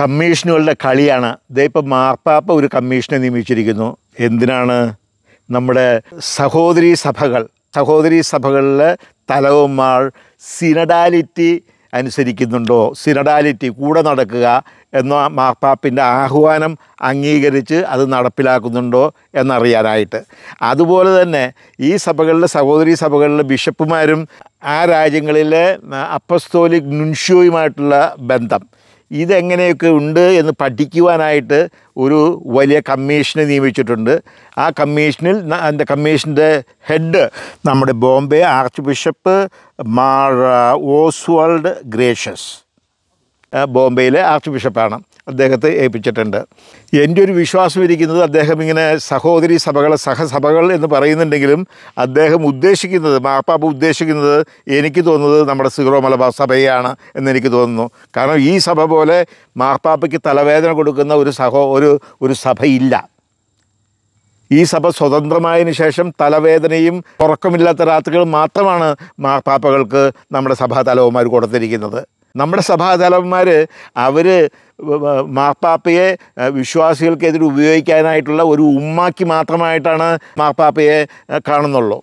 കമ്മീഷനുകളുടെ കളിയാണ് ഇതേപ്പം മാർപ്പാപ്പ ഒരു കമ്മീഷനെ നിയമിച്ചിരിക്കുന്നു എന്തിനാണ് നമ്മുടെ സഹോദരി സഭകൾ സഹോദരി സഭകളിൽ തലവന്മാർ സിനഡാലിറ്റി അനുസരിക്കുന്നുണ്ടോ സിനഡാലിറ്റി കൂടെ നടക്കുക എന്ന മാർപ്പാപ്പിൻ്റെ ആഹ്വാനം അംഗീകരിച്ച് അത് നടപ്പിലാക്കുന്നുണ്ടോ എന്നറിയാനായിട്ട് അതുപോലെ തന്നെ ഈ സഭകളിലെ സഹോദരി സഭകളിലെ ബിഷപ്പുമാരും ആ രാജ്യങ്ങളിലെ അപ്പസ്തോലിക് നുൻഷ്യോയുമായിട്ടുള്ള ബന്ധം ഇതെങ്ങനെയൊക്കെ ഉണ്ട് എന്ന് പഠിക്കുവാനായിട്ട് ഒരു വലിയ കമ്മീഷനെ നിയമിച്ചിട്ടുണ്ട് ആ കമ്മീഷനിൽ എൻ്റെ കമ്മീഷൻ്റെ ഹെഡ് നമ്മുടെ ബോംബെ ആർച്ച് ബിഷപ്പ് മാർ ഓസ്വാൾഡ് ഗ്രേഷ്യസ് ബോംബെയിലെ ആർച്ച് ബിഷപ്പാണ് അദ്ദേഹത്തെ ഏൽപ്പിച്ചിട്ടുണ്ട് എൻ്റെ ഒരു വിശ്വാസം ഇരിക്കുന്നത് അദ്ദേഹം ഇങ്ങനെ സഹോദരി സഭകൾ സഹസഭകൾ എന്ന് പറയുന്നുണ്ടെങ്കിലും അദ്ദേഹം ഉദ്ദേശിക്കുന്നത് മാപ്പാപ്പ് ഉദ്ദേശിക്കുന്നത് എനിക്ക് തോന്നുന്നത് നമ്മുടെ സിറോ മലബാർ സഭയാണ് എന്നെനിക്ക് തോന്നുന്നു കാരണം ഈ സഭ പോലെ മാപ്പാപ്പയ്ക്ക് തലവേദന കൊടുക്കുന്ന ഒരു സഹോ ഒരു ഒരു സഭയില്ല ഈ സഭ സ്വതന്ത്രമായതിനു ശേഷം തലവേദനയും ഉറക്കമില്ലാത്ത രാത്രികൾ മാത്രമാണ് മാപ്പാപ്പകൾക്ക് നമ്മുടെ സഭാ തലവന്മാർ കൊടുത്തിരിക്കുന്നത് നമ്മുടെ സഭാതലവന്മാർ അവർ മാർപ്പാപ്പയെ വിശ്വാസികൾക്കെതിരെ ഉപയോഗിക്കാനായിട്ടുള്ള ഒരു ഉമ്മാക്കി മാത്രമായിട്ടാണ് മാർപ്പാപ്പയെ കാണുന്നുള്ളൂ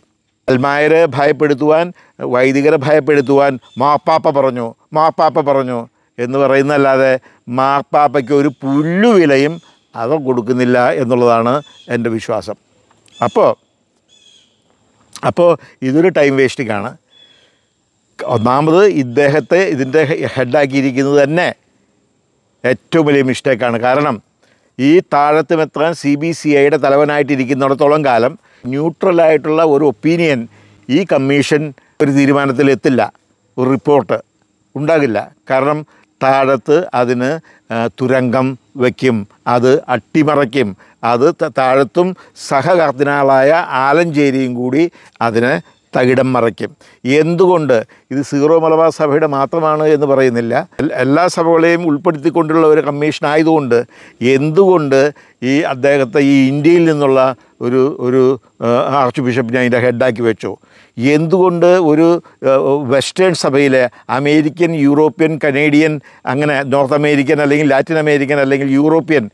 അൽമായരെ ഭയപ്പെടുത്തുവാൻ വൈദികരെ ഭയപ്പെടുത്തുവാൻ മാർപ്പാപ്പ പറഞ്ഞു മാർപ്പാപ്പ പറഞ്ഞു എന്ന് പറയുന്നല്ലാതെ മാർപ്പാപ്പയ്ക്ക് ഒരു പുല്ലുവിലയും അവർ കൊടുക്കുന്നില്ല എന്നുള്ളതാണ് എൻ്റെ വിശ്വാസം അപ്പോൾ അപ്പോൾ ഇതൊരു ടൈം വേസ്റ്റിംഗ് ആണ് ഒന്നാമത് ഇദ്ദേഹത്തെ ഇതിൻ്റെ ഹെഡാക്കിയിരിക്കുന്നത് തന്നെ ഏറ്റവും വലിയ മിസ്റ്റേക്കാണ് കാരണം ഈ താഴത്തുമെത്താൻ സി ബി സി ഐയുടെ തലവനായിട്ടിരിക്കുന്നിടത്തോളം കാലം ന്യൂട്രലായിട്ടുള്ള ഒരു ഒപ്പീനിയൻ ഈ കമ്മീഷൻ ഒരു തീരുമാനത്തിലെത്തില്ല ഒരു റിപ്പോർട്ട് ഉണ്ടാകില്ല കാരണം താഴത്ത് അതിന് തുരങ്കം വയ്ക്കും അത് അട്ടിമറയ്ക്കും അത് താഴത്തും സഹകർദിനാളായ ആലഞ്ചേരിയും കൂടി അതിനെ തകിടം മറയ്ക്കും എന്തുകൊണ്ട് ഇത് സീറോ മലബാർ സഭയുടെ മാത്രമാണ് എന്ന് പറയുന്നില്ല എല്ലാ സഭകളെയും ഉൾപ്പെടുത്തിക്കൊണ്ടുള്ള ഒരു കമ്മീഷൻ ആയതുകൊണ്ട് എന്തുകൊണ്ട് ഈ അദ്ദേഹത്തെ ഈ ഇന്ത്യയിൽ നിന്നുള്ള ഒരു ഒരു ആർച്ച് ബിഷപ്പിനെ അതിൻ്റെ ഹെഡാക്കി വെച്ചു എന്തുകൊണ്ട് ഒരു വെസ്റ്റേൺ സഭയിലെ അമേരിക്കൻ യൂറോപ്യൻ കനേഡിയൻ അങ്ങനെ നോർത്ത് അമേരിക്കൻ അല്ലെങ്കിൽ ലാറ്റിൻ അമേരിക്കൻ അല്ലെങ്കിൽ യൂറോപ്യൻ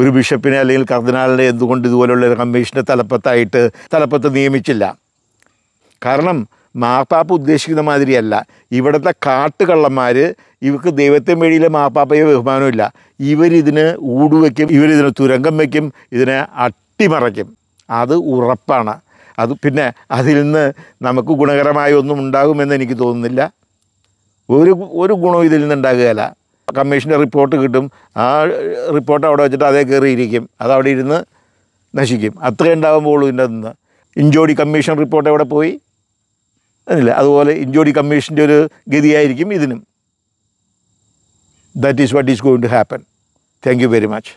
ഒരു ബിഷപ്പിനെ അല്ലെങ്കിൽ കർദിനാളിനെ എന്തുകൊണ്ട് ഇതുപോലുള്ള ഒരു കമ്മീഷൻ്റെ തലപ്പത്തായിട്ട് തലപ്പത്ത് നിയമിച്ചില്ല കാരണം മാപ്പാപ്പ ഉദ്ദേശിക്കുന്ന മാതിരിയല്ല ഇവിടുത്തെ കാട്ടുകള്ളന്മാർ ഇവർക്ക് ദൈവത്തെ വഴിയിൽ മാർപ്പാപ്പയെ ബഹുമാനമില്ല ഇവരിതിന് ഊടുവയ്ക്കും ഇവരിതിന് തുരങ്കം വയ്ക്കും ഇതിനെ അട്ടിമറയ്ക്കും അത് ഉറപ്പാണ് അത് പിന്നെ അതിൽ നിന്ന് നമുക്ക് ഗുണകരമായ ഒന്നും ഉണ്ടാകുമെന്ന് എനിക്ക് തോന്നുന്നില്ല ഒരു ഒരു ഗുണവും ഇതിൽ ഉണ്ടാകുകയല്ല കമ്മീഷൻ്റെ റിപ്പോർട്ട് കിട്ടും ആ റിപ്പോർട്ട് അവിടെ വെച്ചിട്ട് അതേ കയറിയിരിക്കും അത് അവിടെ ഇരുന്ന് നശിക്കും അത്രേ ഉണ്ടാകുമ്പോൾ ഇതിൻ്റെ നിന്ന് ഇഞ്ചോടി കമ്മീഷൻ റിപ്പോർട്ട് എവിടെ പോയി അതിനില്ല അതുപോലെ ഇഞ്ചോടി കമ്മീഷൻ്റെ ഒരു ഗതിയായിരിക്കും ഇതിനും that is what is going to happen thank you very much